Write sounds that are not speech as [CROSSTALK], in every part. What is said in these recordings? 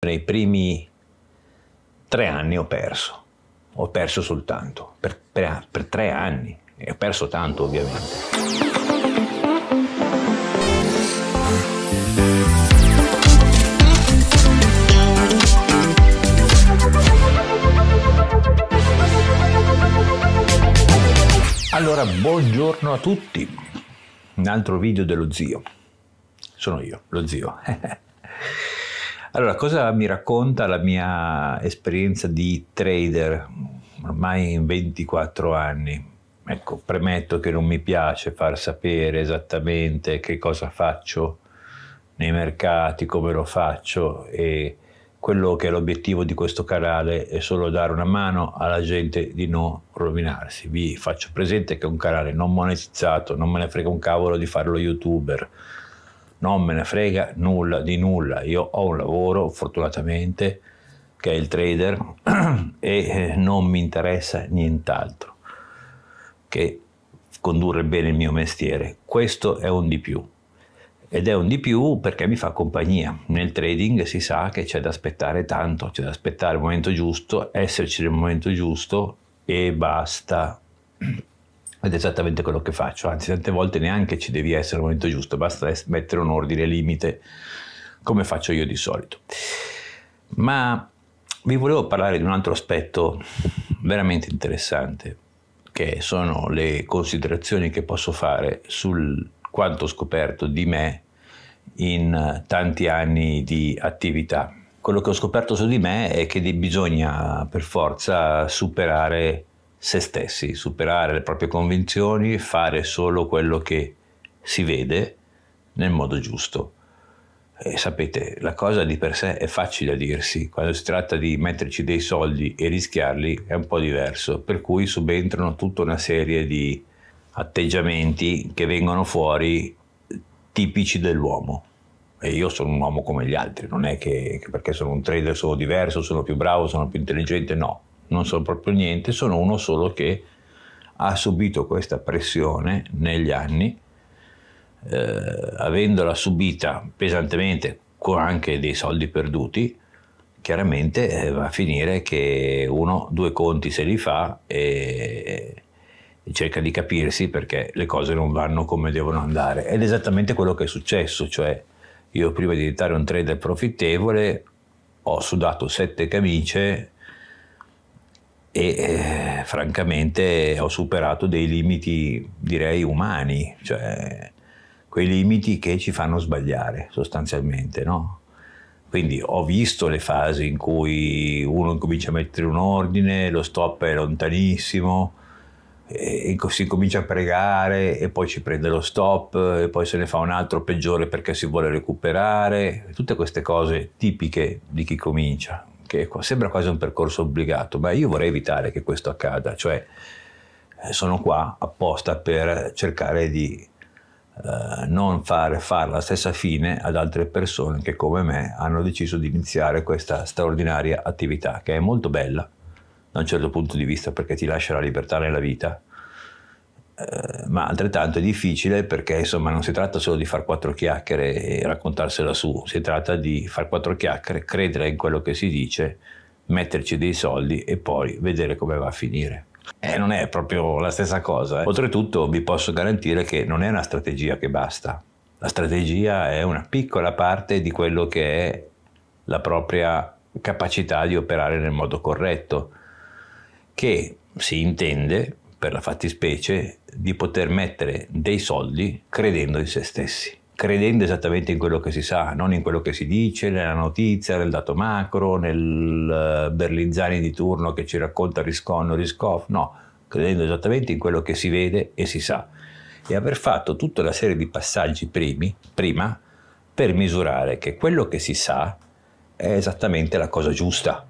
nei primi tre anni ho perso, ho perso soltanto, per, per, per tre anni, e ho perso tanto ovviamente. Allora, buongiorno a tutti, un altro video dello zio, sono io, lo zio. [LAUGHS] Allora, cosa mi racconta la mia esperienza di trader ormai in 24 anni? Ecco, premetto che non mi piace far sapere esattamente che cosa faccio nei mercati, come lo faccio e quello che è l'obiettivo di questo canale è solo dare una mano alla gente di non rovinarsi. Vi faccio presente che è un canale non monetizzato, non me ne frega un cavolo di farlo youtuber non me ne frega nulla di nulla, io ho un lavoro fortunatamente che è il trader [CLEARS THROAT] e eh, non mi interessa nient'altro che condurre bene il mio mestiere. Questo è un di più ed è un di più perché mi fa compagnia. Nel trading si sa che c'è da aspettare tanto, c'è da aspettare il momento giusto, esserci nel momento giusto e basta. [CLEARS THROAT] Ed è esattamente quello che faccio, anzi tante volte neanche ci devi essere al momento giusto, basta mettere un ordine limite come faccio io di solito. Ma vi volevo parlare di un altro aspetto veramente interessante, che sono le considerazioni che posso fare sul quanto ho scoperto di me in tanti anni di attività. Quello che ho scoperto su di me è che bisogna per forza superare se stessi, superare le proprie convinzioni e fare solo quello che si vede nel modo giusto. E sapete, la cosa di per sé è facile a dirsi, quando si tratta di metterci dei soldi e rischiarli è un po' diverso, per cui subentrano tutta una serie di atteggiamenti che vengono fuori tipici dell'uomo. E io sono un uomo come gli altri, non è che, che perché sono un trader sono diverso, sono più bravo, sono più intelligente, no non sono proprio niente, sono uno solo che ha subito questa pressione negli anni, eh, avendola subita pesantemente con anche dei soldi perduti, chiaramente eh, va a finire che uno due conti se li fa e, e cerca di capirsi perché le cose non vanno come devono andare. Ed è esattamente quello che è successo, cioè io prima di diventare un trader profittevole ho sudato sette camicie e eh, francamente ho superato dei limiti direi umani, cioè quei limiti che ci fanno sbagliare sostanzialmente, no? Quindi ho visto le fasi in cui uno incomincia a mettere un ordine, lo stop è lontanissimo, e si comincia a pregare e poi ci prende lo stop e poi se ne fa un altro peggiore perché si vuole recuperare, tutte queste cose tipiche di chi comincia che sembra quasi un percorso obbligato, ma io vorrei evitare che questo accada, cioè eh, sono qua apposta per cercare di eh, non fare la stessa fine ad altre persone che come me hanno deciso di iniziare questa straordinaria attività che è molto bella da un certo punto di vista perché ti lascia la libertà nella vita, eh, ma altrettanto è difficile perché insomma non si tratta solo di far quattro chiacchiere e raccontarsela su, si tratta di far quattro chiacchiere, credere in quello che si dice, metterci dei soldi e poi vedere come va a finire. Eh, non è proprio la stessa cosa. Eh. Oltretutto vi posso garantire che non è una strategia che basta. La strategia è una piccola parte di quello che è la propria capacità di operare nel modo corretto, che si intende per la fattispecie, di poter mettere dei soldi credendo in se stessi credendo esattamente in quello che si sa, non in quello che si dice, nella notizia, nel dato macro, nel eh, Berlinzani di turno che ci racconta Risconno, Riscoff, no, credendo esattamente in quello che si vede e si sa. E aver fatto tutta una serie di passaggi primi, prima per misurare che quello che si sa è esattamente la cosa giusta.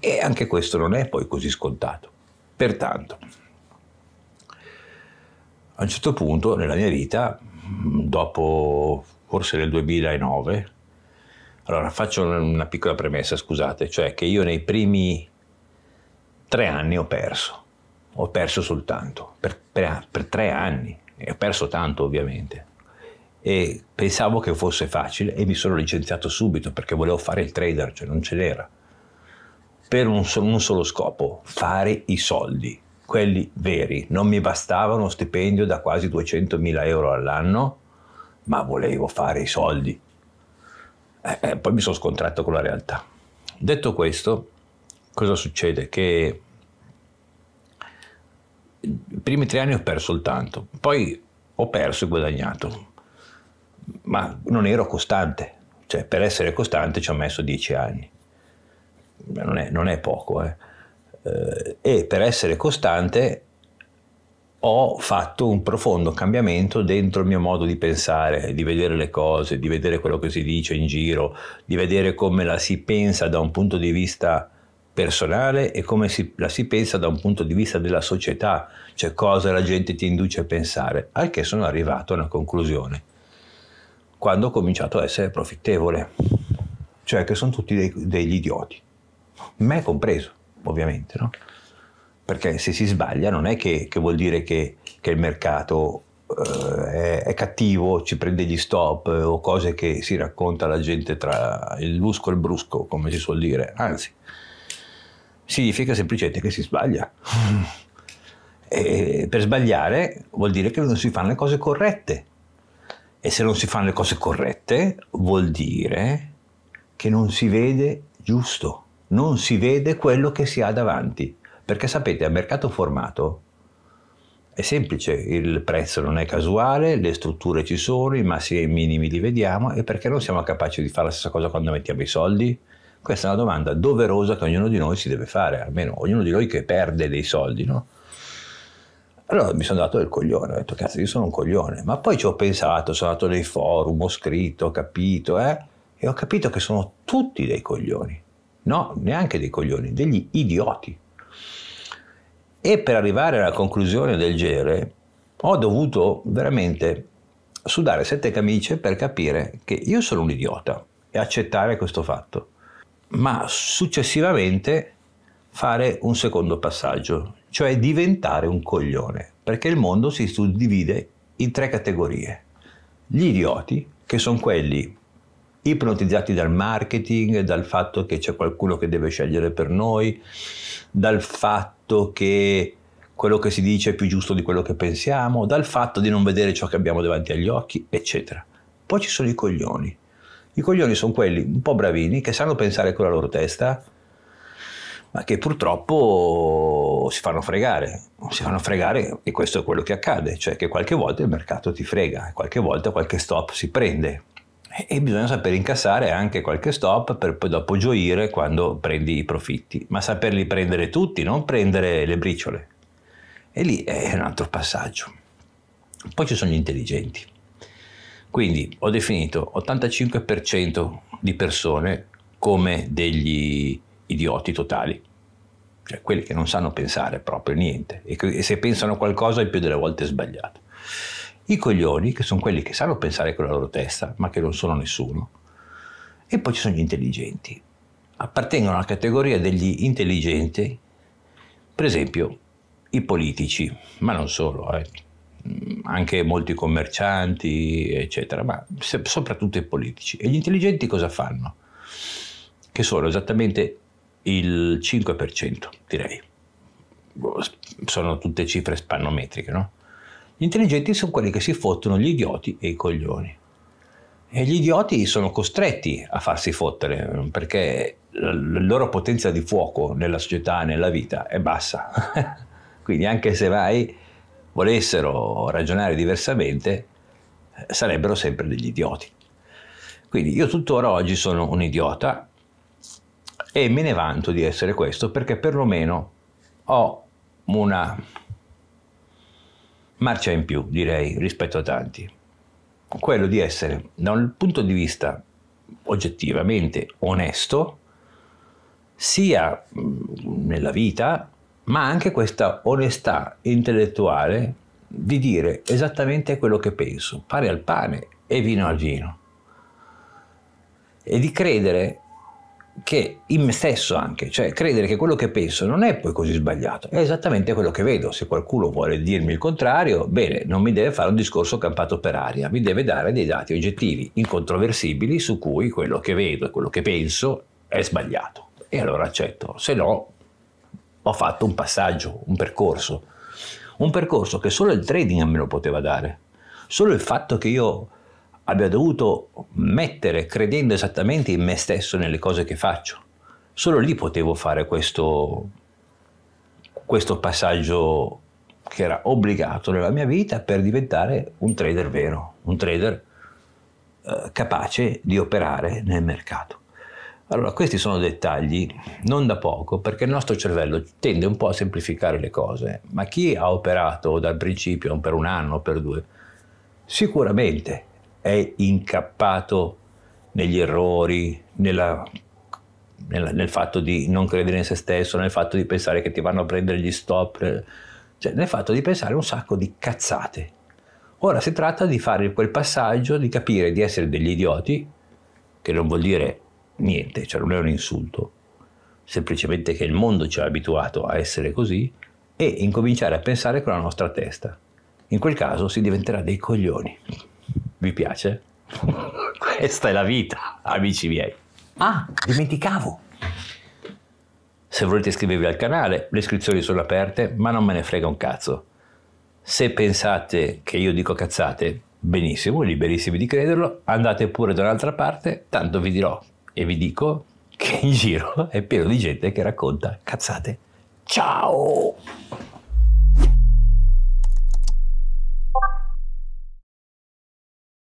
E anche questo non è poi così scontato. Pertanto, a un certo punto nella mia vita, mm, dopo forse nel 2009, allora faccio una piccola premessa, scusate, cioè che io nei primi tre anni ho perso, ho perso soltanto, per, per, per tre anni, e ho perso tanto ovviamente, e pensavo che fosse facile e mi sono licenziato subito perché volevo fare il trader, cioè non ce n'era, per un, un solo scopo, fare i soldi quelli veri. Non mi bastava uno stipendio da quasi 200.000 euro all'anno, ma volevo fare i soldi. Eh, eh, poi mi sono scontrato con la realtà. Detto questo, cosa succede? Che i primi tre anni ho perso il tanto, poi ho perso e guadagnato, ma non ero costante, cioè per essere costante ci ho messo dieci anni, non è, non è poco. Eh. Eh, e per essere costante ho fatto un profondo cambiamento dentro il mio modo di pensare, di vedere le cose, di vedere quello che si dice in giro, di vedere come la si pensa da un punto di vista personale e come si, la si pensa da un punto di vista della società, cioè cosa la gente ti induce a pensare, al che sono arrivato a una conclusione, quando ho cominciato a essere profittevole, cioè che sono tutti dei, degli idioti, me compreso ovviamente, no? Perché se si sbaglia non è che, che vuol dire che, che il mercato eh, è, è, cattivo, ci prende gli stop eh, o cose che si racconta alla gente tra il lusco e il brusco, come si suol dire. Anzi, significa semplicemente che si sbaglia. [LAUGHS] E per sbagliare vuol dire che non si fanno le cose corrette. E se non si fanno le cose corrette vuol dire che non si vede giusto non si vede quello che si ha davanti. Perché sapete, a mercato formato è semplice, il prezzo non è casuale, le strutture ci sono, i massimi e i minimi li vediamo e perché non siamo capaci di fare la stessa cosa quando mettiamo i soldi? Questa è una domanda doverosa che ognuno di noi si deve fare, almeno ognuno di noi che perde dei soldi, no? Allora mi sono dato del coglione, ho detto cazzo io sono un coglione, ma poi ci ho pensato, sono andato nei forum, ho scritto, ho capito, eh? E ho capito che sono tutti dei coglioni no, neanche dei coglioni, degli idioti. E per arrivare alla conclusione del genere ho dovuto veramente sudare sette camicie per capire che io sono un idiota e accettare questo fatto, ma successivamente fare un secondo passaggio, cioè diventare un coglione, perché il mondo si suddivide in tre categorie. Gli idioti, che sono quelli ipnotizzati dal marketing, dal fatto che c'è qualcuno che deve scegliere per noi, dal fatto che quello che si dice è più giusto di quello che pensiamo, dal fatto di non vedere ciò che abbiamo davanti agli occhi, eccetera. Poi ci sono i coglioni. I coglioni sono quelli un po' bravini che sanno pensare con la loro testa, ma che purtroppo si fanno fregare, si fanno fregare e questo è quello che accade, cioè che qualche volta il mercato ti frega, qualche volta qualche stop si prende, e bisogna saper incassare anche qualche stop per poi dopo gioire quando prendi i profitti, ma saperli prendere tutti, non prendere le briciole. E lì è un altro passaggio. Poi ci sono gli intelligenti. Quindi ho definito 85% di persone come degli idioti totali, cioè quelli che non sanno pensare proprio niente e se pensano qualcosa il più delle volte sbagliato i coglioni, che sono quelli che sanno pensare con la loro testa, ma che non sono nessuno, e poi ci sono gli intelligenti. Appartengono alla categoria degli intelligenti, per esempio, i politici, ma non solo, eh, mm, anche molti commercianti, eccetera, ma soprattutto i politici. E gli intelligenti cosa fanno? Che sono esattamente il 5%, direi. Boh, sono tutte cifre spannometriche, no? Gli intelligenti sono quelli che si fottono gli idioti e i coglioni. E gli idioti sono costretti a farsi fottere mm, perché la loro potenza di fuoco nella società, nella vita è bassa. [LAUGHS] Quindi anche se vai volessero ragionare diversamente, eh, sarebbero sempre degli idioti. Quindi io tuttora oggi sono un idiota e me ne vanto di essere questo perché perlomeno ho una marcia in più, direi, rispetto a tanti. Quello di essere, da un punto di vista oggettivamente onesto, sia nella vita, ma anche questa onestà intellettuale di dire esattamente quello che penso, pane al pane e vino al vino, e di credere che in me stesso anche, cioè credere che quello che penso non è poi così sbagliato, è esattamente quello che vedo. Se qualcuno vuole dirmi il contrario, bene, non mi deve fare un discorso campato per aria, mi deve dare dei dati oggettivi, incontroversibili, su cui quello che vedo e quello che penso è sbagliato. E allora accetto, se no ho fatto un passaggio, un percorso, un percorso che solo il trading a me lo poteva dare, solo il fatto che io abbia dovuto mettere credendo esattamente in me stesso nelle cose che faccio. Solo lì potevo fare questo, questo passaggio che era obbligato nella mia vita per diventare un trader vero, un trader eh, capace di operare nel mercato. Allora, questi sono dettagli non da poco, perché il nostro cervello tende un po' a semplificare le cose, ma chi ha operato dal principio per un anno, o per due, sicuramente è incappato negli errori, nella, nel, nel, fatto di non credere in se stesso, nel fatto di pensare che ti vanno a prendere gli stop, eh, cioè nel fatto di pensare un sacco di cazzate. Ora si tratta di fare quel passaggio, di capire di essere degli idioti, che non vuol dire niente, cioè non è un insulto, semplicemente che il mondo ci ha abituato a essere così e incominciare a pensare con la nostra testa. In quel caso si diventerà dei coglioni. Vi piace? [LAUGHS] Questa è la vita, amici miei. Ah, dimenticavo. Se volete iscrivervi al canale, le iscrizioni sono aperte, ma non me ne frega un cazzo. Se pensate che io dico cazzate, benissimo, liberissimi di crederlo, andate pure da un'altra parte, tanto vi dirò e vi dico che in giro è pieno di gente che racconta cazzate. Ciao!